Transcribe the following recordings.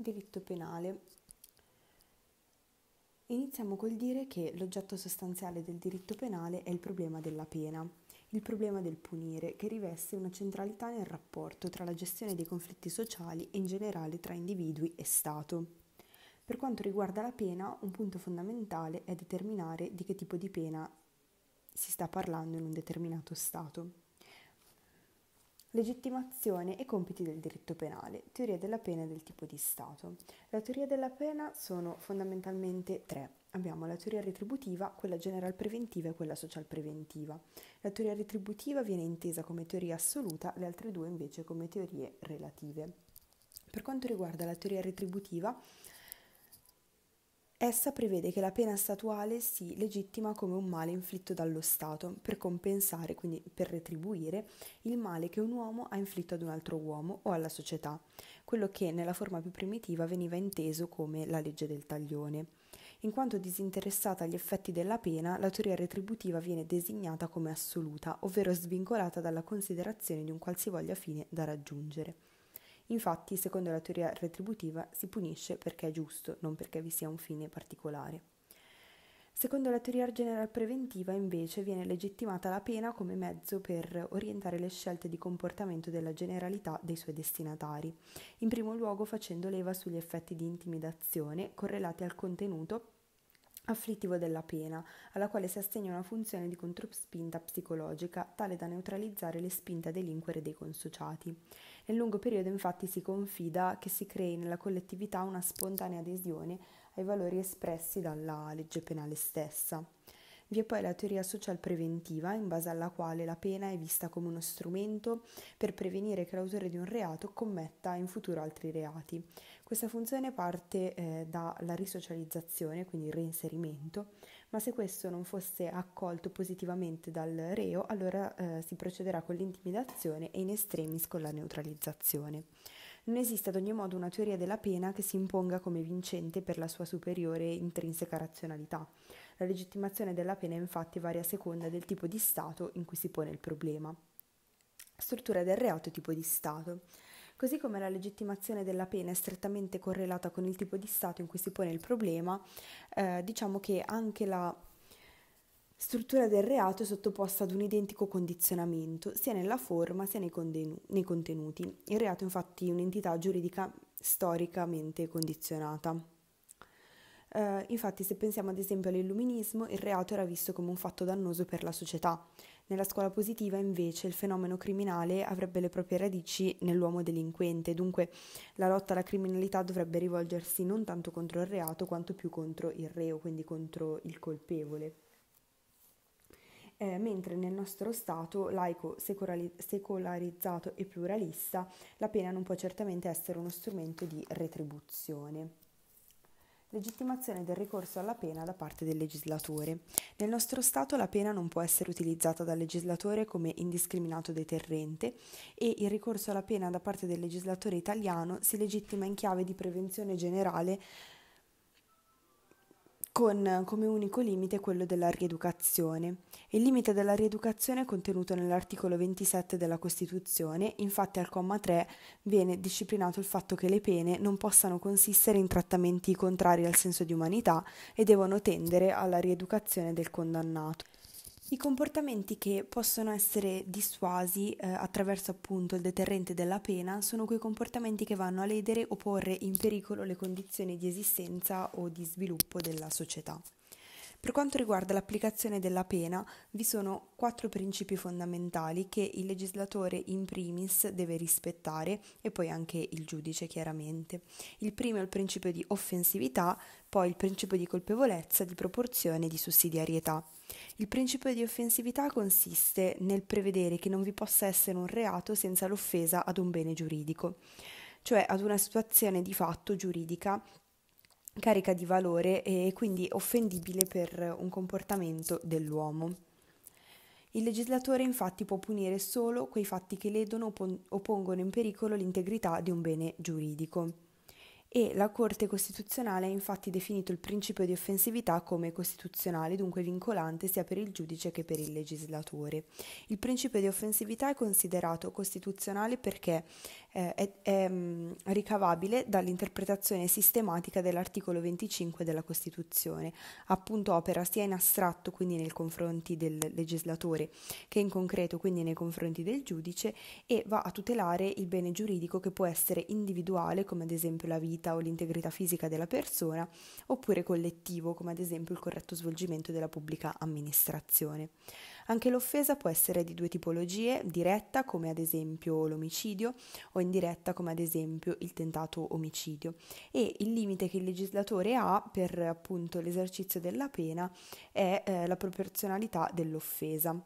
Diritto penale. Iniziamo col dire che l'oggetto sostanziale del diritto penale è il problema della pena, il problema del punire, che riveste una centralità nel rapporto tra la gestione dei conflitti sociali e in generale tra individui e Stato. Per quanto riguarda la pena, un punto fondamentale è determinare di che tipo di pena si sta parlando in un determinato Stato. Legittimazione e compiti del diritto penale, teoria della pena e del tipo di Stato. La teoria della pena sono fondamentalmente tre. Abbiamo la teoria retributiva, quella general preventiva e quella social preventiva. La teoria retributiva viene intesa come teoria assoluta, le altre due invece come teorie relative. Per quanto riguarda la teoria retributiva, Essa prevede che la pena statuale si legittima come un male inflitto dallo Stato per compensare, quindi per retribuire, il male che un uomo ha inflitto ad un altro uomo o alla società, quello che nella forma più primitiva veniva inteso come la legge del taglione. In quanto disinteressata agli effetti della pena, la teoria retributiva viene designata come assoluta, ovvero svincolata dalla considerazione di un qualsivoglia fine da raggiungere. Infatti, secondo la teoria retributiva, si punisce perché è giusto, non perché vi sia un fine particolare. Secondo la teoria general preventiva, invece, viene legittimata la pena come mezzo per orientare le scelte di comportamento della generalità dei suoi destinatari, in primo luogo facendo leva sugli effetti di intimidazione correlati al contenuto afflittivo della pena, alla quale si assegna una funzione di controspinta psicologica tale da neutralizzare le spinte a delinquere dei consociati. Nel lungo periodo infatti si confida che si crei nella collettività una spontanea adesione ai valori espressi dalla legge penale stessa. Vi è poi la teoria social preventiva, in base alla quale la pena è vista come uno strumento per prevenire che l'autore di un reato commetta in futuro altri reati. Questa funzione parte eh, dalla risocializzazione, quindi il reinserimento, ma se questo non fosse accolto positivamente dal reo, allora eh, si procederà con l'intimidazione e in estremis con la neutralizzazione. Non esiste ad ogni modo una teoria della pena che si imponga come vincente per la sua superiore intrinseca razionalità. La legittimazione della pena infatti varia a seconda del tipo di Stato in cui si pone il problema. Struttura del reato e tipo di Stato così come la legittimazione della pena è strettamente correlata con il tipo di Stato in cui si pone il problema, eh, diciamo che anche la struttura del reato è sottoposta ad un identico condizionamento, sia nella forma sia nei, condenu- nei contenuti. Il reato è infatti un'entità giuridica storicamente condizionata. Eh, infatti, se pensiamo ad esempio all'illuminismo, il reato era visto come un fatto dannoso per la società, nella scuola positiva invece il fenomeno criminale avrebbe le proprie radici nell'uomo delinquente, dunque la lotta alla criminalità dovrebbe rivolgersi non tanto contro il reato quanto più contro il reo, quindi contro il colpevole. Eh, mentre nel nostro Stato laico, secolari- secolarizzato e pluralista, la pena non può certamente essere uno strumento di retribuzione. Legittimazione del ricorso alla pena da parte del legislatore. Nel nostro Stato la pena non può essere utilizzata dal legislatore come indiscriminato deterrente e il ricorso alla pena da parte del legislatore italiano si legittima in chiave di prevenzione generale con eh, come unico limite quello della rieducazione. Il limite della rieducazione è contenuto nell'articolo 27 della Costituzione, infatti al comma 3 viene disciplinato il fatto che le pene non possano consistere in trattamenti contrari al senso di umanità e devono tendere alla rieducazione del condannato. I comportamenti che possono essere dissuasi eh, attraverso appunto il deterrente della pena sono quei comportamenti che vanno a ledere o porre in pericolo le condizioni di esistenza o di sviluppo della società. Per quanto riguarda l'applicazione della pena, vi sono quattro principi fondamentali che il legislatore in primis deve rispettare e poi anche il giudice chiaramente. Il primo è il principio di offensività, poi il principio di colpevolezza, di proporzione e di sussidiarietà. Il principio di offensività consiste nel prevedere che non vi possa essere un reato senza l'offesa ad un bene giuridico, cioè ad una situazione di fatto giuridica carica di valore e quindi offendibile per un comportamento dell'uomo. Il legislatore infatti può punire solo quei fatti che ledono o pongono in pericolo l'integrità di un bene giuridico. E la Corte Costituzionale ha infatti definito il principio di offensività come costituzionale, dunque vincolante sia per il giudice che per il legislatore. Il principio di offensività è considerato costituzionale perché eh, è, è mm, ricavabile dall'interpretazione sistematica dell'articolo 25 della Costituzione, appunto opera sia in astratto, quindi nei confronti del legislatore, che in concreto, quindi nei confronti del giudice, e va a tutelare il bene giuridico che può essere individuale, come ad esempio la vita o l'integrità fisica della persona, oppure collettivo, come ad esempio il corretto svolgimento della pubblica amministrazione. Anche l'offesa può essere di due tipologie, diretta, come ad esempio l'omicidio, o indiretta come ad esempio il tentato omicidio e il limite che il legislatore ha per appunto l'esercizio della pena è eh, la proporzionalità dell'offesa.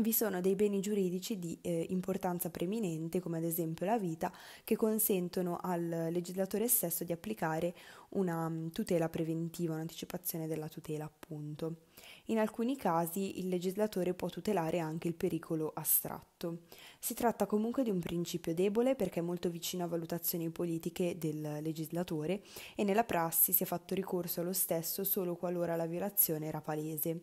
Vi sono dei beni giuridici di eh, importanza preminente, come ad esempio la vita, che consentono al legislatore stesso di applicare una mm, tutela preventiva, un'anticipazione della tutela, appunto. In alcuni casi il legislatore può tutelare anche il pericolo astratto. Si tratta comunque di un principio debole perché è molto vicino a valutazioni politiche del legislatore e nella prassi si è fatto ricorso allo stesso solo qualora la violazione era palese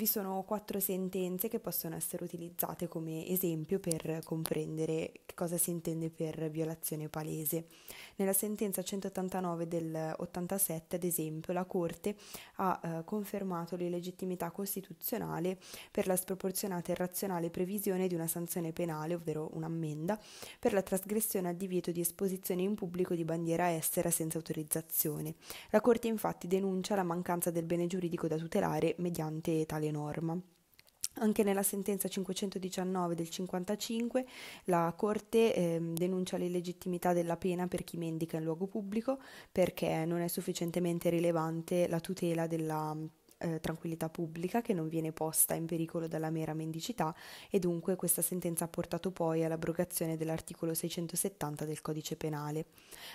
vi sono quattro sentenze che possono essere utilizzate come esempio per comprendere cosa si intende per violazione palese. Nella sentenza 189 del 87, ad esempio, la Corte ha eh, confermato l'illegittimità costituzionale per la sproporzionata e razionale previsione di una sanzione penale, ovvero un'ammenda, per la trasgressione al divieto di esposizione in pubblico di bandiera estera senza autorizzazione. La Corte infatti denuncia la mancanza del bene giuridico da tutelare mediante tale norma. Anche nella sentenza 519 del 55 la Corte eh, denuncia l'illegittimità della pena per chi mendica in luogo pubblico perché non è sufficientemente rilevante la tutela della eh, tranquillità pubblica che non viene posta in pericolo dalla mera mendicità e dunque questa sentenza ha portato poi all'abrogazione dell'articolo 670 del codice penale.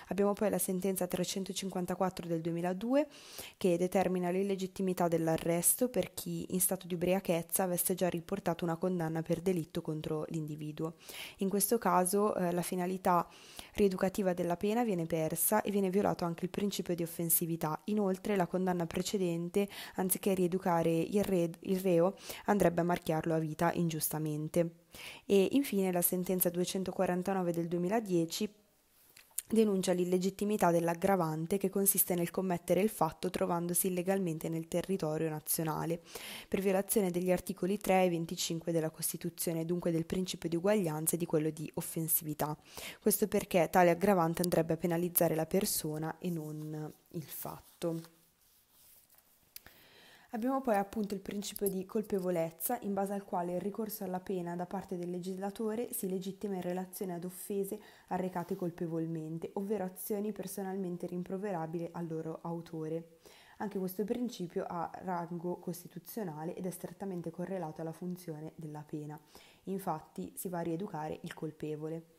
Abbiamo poi la sentenza 354 del 2002 che determina l'illegittimità dell'arresto per chi in stato di ubriachezza avesse già riportato una condanna per delitto contro l'individuo. In questo caso eh, la finalità rieducativa della pena viene persa e viene violato anche il principio di offensività. Inoltre la condanna precedente, anziché anziché rieducare il, re, il reo, andrebbe a marchiarlo a vita ingiustamente. E infine la sentenza 249 del 2010 denuncia l'illegittimità dell'aggravante che consiste nel commettere il fatto trovandosi illegalmente nel territorio nazionale, per violazione degli articoli 3 e 25 della Costituzione e dunque del principio di uguaglianza e di quello di offensività. Questo perché tale aggravante andrebbe a penalizzare la persona e non il fatto. Abbiamo poi appunto il principio di colpevolezza, in base al quale il ricorso alla pena da parte del legislatore si legittima in relazione ad offese arrecate colpevolmente, ovvero azioni personalmente rimproverabili al loro autore. Anche questo principio ha rango costituzionale ed è strettamente correlato alla funzione della pena. Infatti si va a rieducare il colpevole.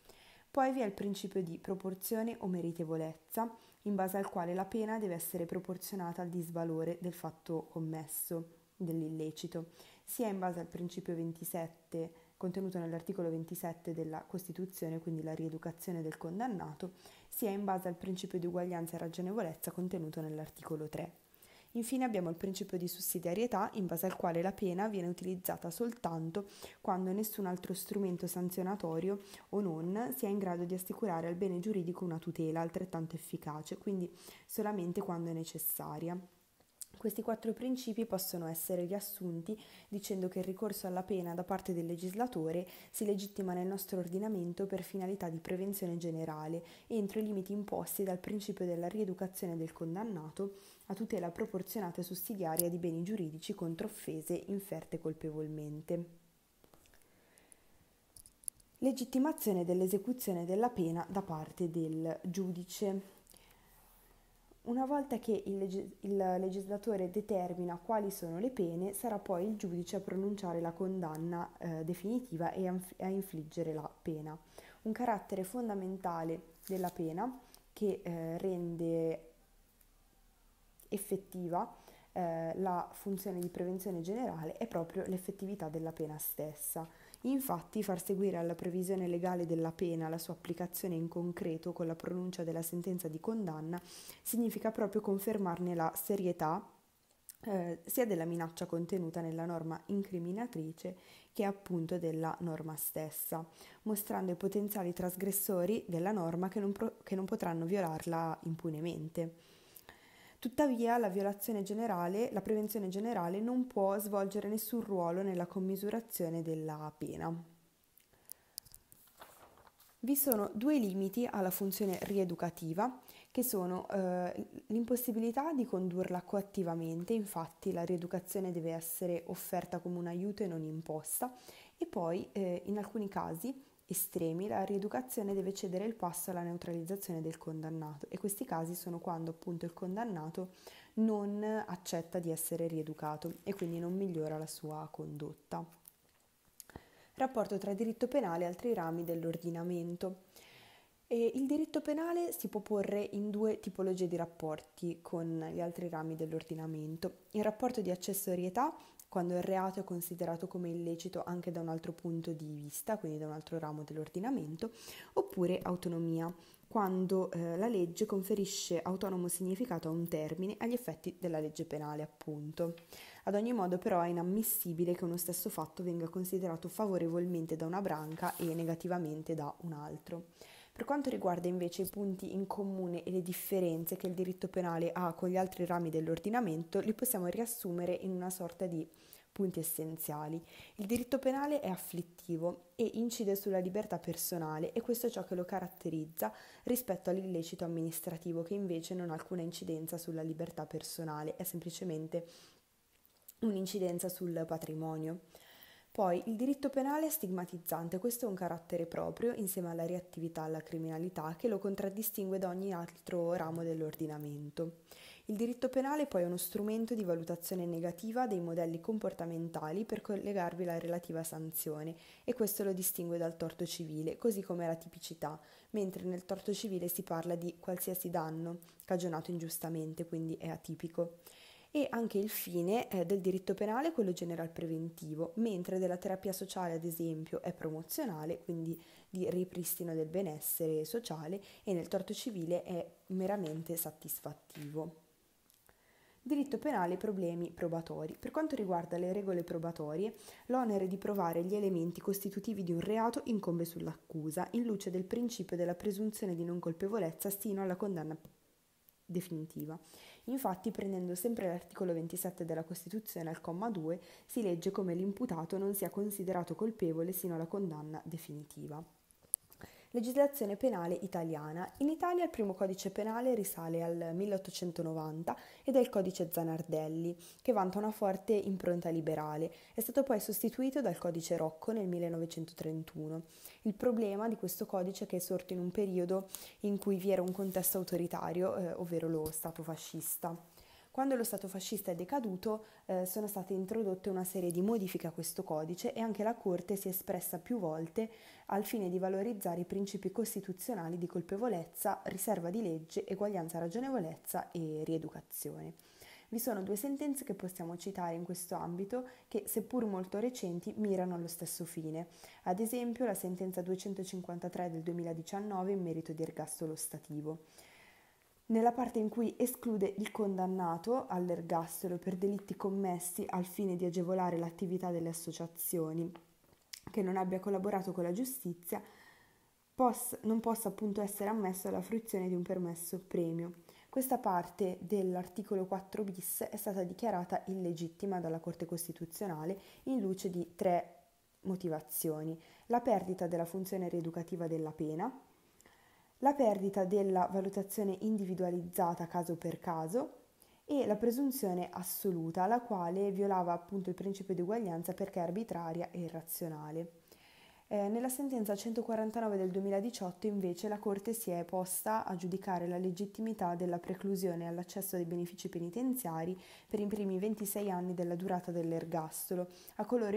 Poi vi è il principio di proporzione o meritevolezza, in base al quale la pena deve essere proporzionata al disvalore del fatto commesso, dell'illecito, sia in base al principio 27 contenuto nell'articolo 27 della Costituzione, quindi la rieducazione del condannato, sia in base al principio di uguaglianza e ragionevolezza contenuto nell'articolo 3. Infine abbiamo il principio di sussidiarietà in base al quale la pena viene utilizzata soltanto quando nessun altro strumento sanzionatorio o non sia in grado di assicurare al bene giuridico una tutela altrettanto efficace, quindi solamente quando è necessaria. Questi quattro principi possono essere riassunti dicendo che il ricorso alla pena da parte del legislatore si legittima nel nostro ordinamento per finalità di prevenzione generale, entro i limiti imposti dal principio della rieducazione del condannato a tutela proporzionata e sussidiaria di beni giuridici contro offese inferte colpevolmente. Legittimazione dell'esecuzione della pena da parte del giudice. Una volta che il, legis- il, legislatore determina quali sono le pene, sarà poi il giudice a pronunciare la condanna eh, definitiva e a, a, infliggere la pena. Un carattere fondamentale della pena che eh, rende effettiva eh, la funzione di prevenzione generale è proprio l'effettività della pena stessa. Infatti, far seguire alla previsione legale della pena la sua applicazione in concreto con la pronuncia della sentenza di condanna significa proprio confermarne la serietà eh, sia della minaccia contenuta nella norma incriminatrice che appunto della norma stessa, mostrando i potenziali trasgressori della norma che non, pro- che non potranno violarla impunemente. Tuttavia la, violazione generale, la prevenzione generale non può svolgere nessun ruolo nella commisurazione della pena. Vi sono due limiti alla funzione rieducativa, che sono eh, l'impossibilità di condurla coattivamente, infatti la rieducazione deve essere offerta come un aiuto e non imposta, e poi eh, in alcuni casi estremi la rieducazione deve cedere il passo alla neutralizzazione del condannato e questi casi sono quando appunto il condannato non accetta di essere rieducato e quindi non migliora la sua condotta. Rapporto tra diritto penale e altri rami dell'ordinamento. E il diritto penale si può porre in due tipologie di rapporti con gli altri rami dell'ordinamento. Il rapporto di accessorietà, quando il reato è considerato come illecito anche da un altro punto di vista, quindi da un altro ramo dell'ordinamento, oppure autonomia, quando eh, la legge conferisce autonomo significato a un termine agli effetti della legge penale, appunto. Ad ogni modo però è inammissibile che uno stesso fatto venga considerato favorevolmente da una branca e negativamente da un altro. Per quanto riguarda invece i punti in comune e le differenze che il diritto penale ha con gli altri rami dell'ordinamento, li possiamo riassumere in una sorta di punti essenziali. Il diritto penale è afflittivo e incide sulla libertà personale e questo è ciò che lo caratterizza rispetto all'illecito amministrativo che invece non ha alcuna incidenza sulla libertà personale, è semplicemente un'incidenza sul patrimonio. Poi il diritto penale è stigmatizzante, questo è un carattere proprio, insieme alla reattività alla criminalità, che lo contraddistingue da ogni altro ramo dell'ordinamento. Il diritto penale poi è uno strumento di valutazione negativa dei modelli comportamentali per collegarvi alla relativa sanzione e questo lo distingue dal torto civile, così come la tipicità, mentre nel torto civile si parla di qualsiasi danno cagionato ingiustamente, quindi è atipico e anche il fine eh, del diritto penale, quello general preventivo, mentre della terapia sociale, ad esempio, è promozionale, quindi di ripristino del benessere sociale e nel torto civile è meramente satisfattivo. Diritto penale problemi probatori. Per quanto riguarda le regole probatorie, l'onere di provare gli elementi costitutivi di un reato incombe sull'accusa, in luce del principio della presunzione di non colpevolezza sino alla condanna definitiva. Infatti, prendendo sempre l'articolo 27 della Costituzione al comma 2, si legge come l'imputato non sia considerato colpevole sino alla condanna definitiva. Legislazione penale italiana. In Italia il primo codice penale risale al 1890 ed è il codice Zanardelli, che vanta una forte impronta liberale. È stato poi sostituito dal codice Rocco nel 1931. Il problema di questo codice è che è sorto in un periodo in cui vi era un contesto autoritario, eh, ovvero lo Stato fascista. Quando lo Stato fascista è decaduto eh, sono state introdotte una serie di modifiche a questo codice e anche la Corte si è espressa più volte al fine di valorizzare i principi costituzionali di colpevolezza, riserva di legge, eguaglianza, ragionevolezza e rieducazione. Vi sono due sentenze che possiamo citare in questo ambito che, seppur molto recenti, mirano allo stesso fine. Ad esempio la sentenza 253 del 2019 in merito di ergastolo stativo nella parte in cui esclude il condannato all'ergastolo per delitti commessi al fine di agevolare l'attività delle associazioni che non abbia collaborato con la giustizia, poss- non possa appunto essere ammesso alla fruizione di un permesso premio. Questa parte dell'articolo 4 bis è stata dichiarata illegittima dalla Corte Costituzionale in luce di tre motivazioni. La perdita della funzione rieducativa della pena, la perdita della valutazione individualizzata caso per caso e la presunzione assoluta, la quale violava appunto il principio di uguaglianza perché arbitraria e irrazionale. Eh, nella sentenza 149 del 2018 invece la Corte si è posta a giudicare la legittimità della preclusione all'accesso ai benefici penitenziari per i primi 26 anni della durata dell'ergastolo a coloro